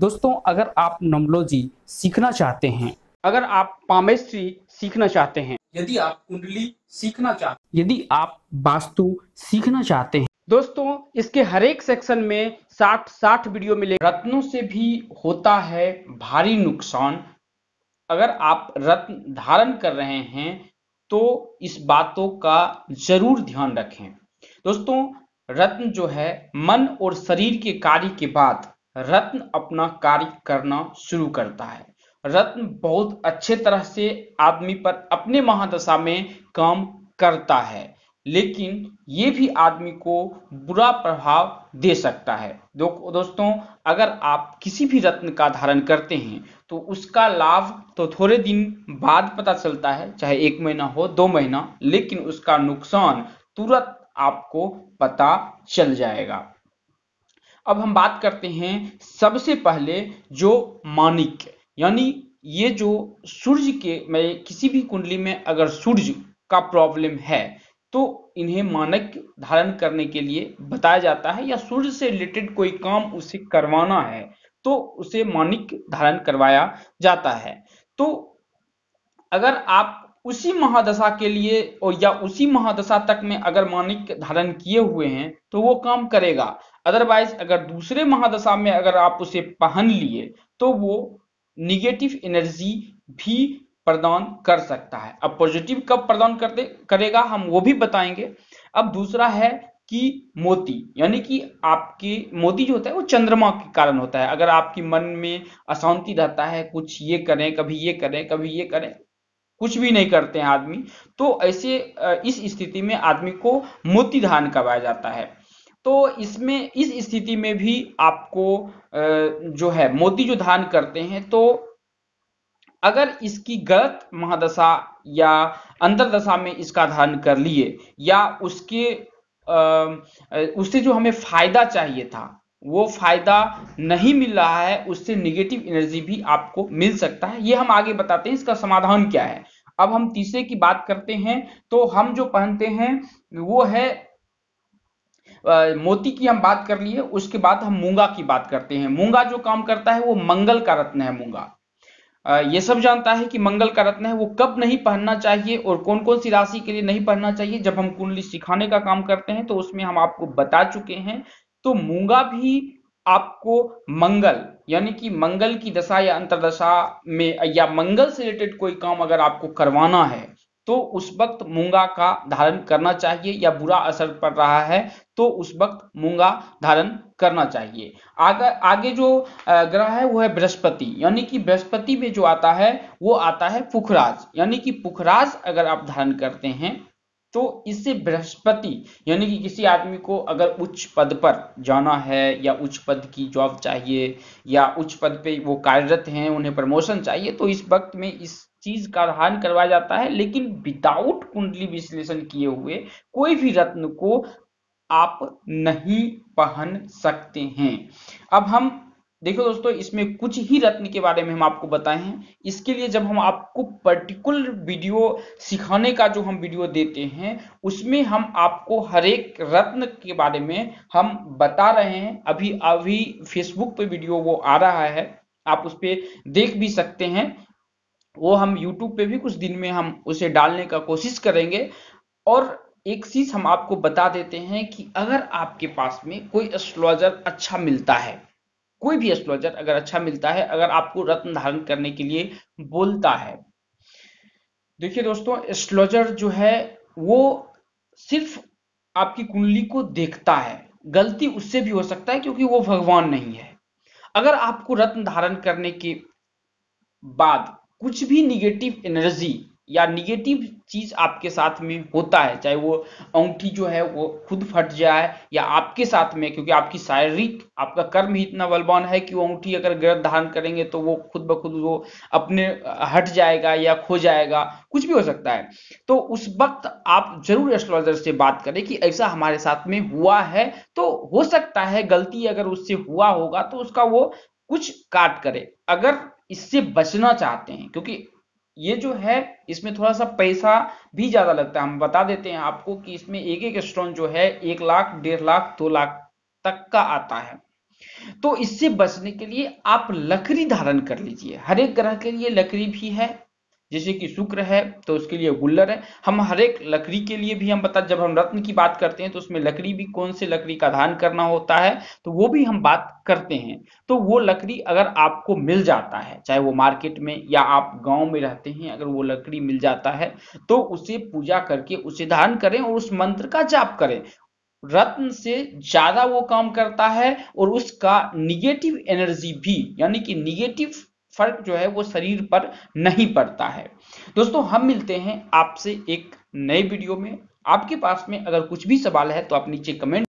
दोस्तों अगर आप नोमोलॉजी सीखना चाहते हैं अगर आप पामेस्ट्री सीखना चाहते हैं यदि आप कुंडली सीखना चाहते यदि आप वास्तु सीखना चाहते हैं दोस्तों इसके एक सेक्शन में 60 60 वीडियो मिले रत्नों से भी होता है भारी नुकसान अगर आप रत्न धारण कर रहे हैं तो इस बातों का जरूर ध्यान रखें दोस्तों रत्न जो है मन और शरीर के कार्य के बाद रत्न अपना कार्य करना शुरू करता है रत्न बहुत अच्छे तरह से आदमी पर अपने महादशा में काम करता है लेकिन ये भी आदमी को बुरा प्रभाव दे सकता है दो, दोस्तों अगर आप किसी भी रत्न का धारण करते हैं तो उसका लाभ तो थोड़े दिन बाद पता चलता है चाहे एक महीना हो दो महीना लेकिन उसका नुकसान तुरंत आपको पता चल जाएगा अब हम बात करते हैं सबसे पहले जो मानिक यानी ये जो सूर्य के मैं किसी भी कुंडली में अगर सूर्य का प्रॉब्लम है तो इन्हें मानक धारण करने के लिए बताया जाता है या सूर्य से रिलेटेड कोई काम उसे करवाना है तो उसे मानिक धारण करवाया जाता है तो अगर आप उसी महादशा के लिए और या उसी महादशा तक में अगर मानिक धारण किए हुए हैं तो वो काम करेगा अदरवाइज अगर दूसरे महादशा में अगर आप उसे पहन लिए तो वो निगेटिव एनर्जी भी प्रदान कर सकता है अब पॉजिटिव कब प्रदान करते करेगा हम वो भी बताएंगे अब दूसरा है कि मोती यानी कि आपके मोती जो होता है वो चंद्रमा के कारण होता है अगर आपके मन में अशांति रहता है कुछ ये करें कभी ये करें कभी ये करें कुछ भी नहीं करते हैं आदमी तो ऐसे इस स्थिति में आदमी को मोती धारण करवाया जाता है तो इसमें इस स्थिति में भी आपको जो है मोती जो धारण करते हैं तो अगर इसकी गलत महादशा या दशा में इसका धान कर लिए या उसके उससे जो हमें फायदा चाहिए था वो फायदा नहीं मिल रहा है उससे निगेटिव एनर्जी भी आपको मिल सकता है ये हम आगे बताते हैं इसका समाधान क्या है अब हम तीसरे की बात करते हैं तो हम जो पहनते हैं वो है मोती की हम बात कर लिए उसके बाद हम मूंगा की बात करते हैं मूंगा जो काम करता है वो मंगल का रत्न है मूंगा ये सब जानता है कि मंगल का रत्न है वो कब नहीं पहनना चाहिए और कौन कौन सी राशि के लिए नहीं पहनना चाहिए जब हम कुंडली सिखाने का काम करते हैं तो उसमें हम आपको बता चुके हैं तो मूंगा भी आपको मंगल यानी कि मंगल की दशा या अंतरदशा में या मंगल से रिलेटेड कोई काम अगर आपको करवाना है तो उस वक्त मूंगा का धारण करना चाहिए या बुरा असर पड़ रहा है तो उस वक्त मूंगा धारण करना चाहिए आगे आगे जो ग्रह है वो है बृहस्पति यानी कि बृहस्पति में जो आता है वो आता है पुखराज यानी कि पुखराज अगर आप धारण करते हैं तो इससे बृहस्पति यानी कि किसी आदमी को अगर उच्च पद पर जाना है या उच्च पद की जॉब चाहिए या उच्च पद पे वो कार्यरत हैं उन्हें प्रमोशन चाहिए तो इस वक्त में इस चीज का धारण करवाया जाता है लेकिन विदाउट कुंडली विश्लेषण किए हुए कोई भी रत्न को आप नहीं पहन सकते हैं अब हम देखो दोस्तों इसमें कुछ ही रत्न के बारे में हम आपको बताए हैं इसके लिए जब हम आपको पर्टिकुलर वीडियो सिखाने का जो हम वीडियो देते हैं उसमें हम आपको हर एक रत्न के बारे में हम बता रहे हैं अभी अभी फेसबुक पे वीडियो वो आ रहा है आप उस पर देख भी सकते हैं वो हम यूट्यूब पे भी कुछ दिन में हम उसे डालने का कोशिश करेंगे और एक चीज हम आपको बता देते हैं कि अगर आपके पास में कोई एस्ट्रोलॉजर अच्छा मिलता है कोई भी एस्ट्रोलॉजर अगर अच्छा मिलता है अगर आपको रत्न धारण करने के लिए बोलता है देखिए दोस्तों एस्ट्रोलॉजर जो है वो सिर्फ आपकी कुंडली को देखता है गलती उससे भी हो सकता है क्योंकि वो भगवान नहीं है अगर आपको रत्न धारण करने के बाद कुछ भी निगेटिव एनर्जी या निगेटिव चीज आपके साथ में होता है चाहे वो अंगठी जो है वो खुद फट जाए या आपके साथ में क्योंकि आपकी शारीरिक आपका कर्म ही इतना बलवान है कि वो अंगठी अगर गलत धारण करेंगे तो वो खुद ब खुद वो अपने हट जाएगा या खो जाएगा कुछ भी हो सकता है तो उस वक्त आप जरूर एस्ट्रोलॉजर से बात करें कि ऐसा हमारे साथ में हुआ है तो हो सकता है गलती अगर उससे हुआ होगा तो उसका वो कुछ काट करे अगर इससे बचना चाहते हैं क्योंकि ये जो है इसमें थोड़ा सा पैसा भी ज्यादा लगता है हम बता देते हैं आपको कि इसमें एक एक स्टोन जो है एक लाख डेढ़ लाख दो लाख तक का आता है तो इससे बचने के लिए आप लकड़ी धारण कर लीजिए हर एक ग्रह के लिए लकड़ी भी है जैसे कि शुक्र है तो उसके लिए गुल्लर है हम हर एक लकड़ी के लिए भी हम बता जब हम रत्न की बात करते हैं तो उसमें लकड़ी भी कौन से लकड़ी का दान करना होता है तो वो भी हम बात करते हैं तो वो लकड़ी अगर आपको मिल जाता है चाहे वो मार्केट में या आप गांव में रहते हैं अगर वो लकड़ी मिल जाता है तो उसे पूजा करके उसे दान करें और उस मंत्र का जाप करें रत्न से ज्यादा वो काम करता है और उसका निगेटिव एनर्जी भी यानी कि निगेटिव फर्क जो है वो शरीर पर नहीं पड़ता है दोस्तों हम मिलते हैं आपसे एक नए वीडियो में आपके पास में अगर कुछ भी सवाल है तो आप नीचे कमेंट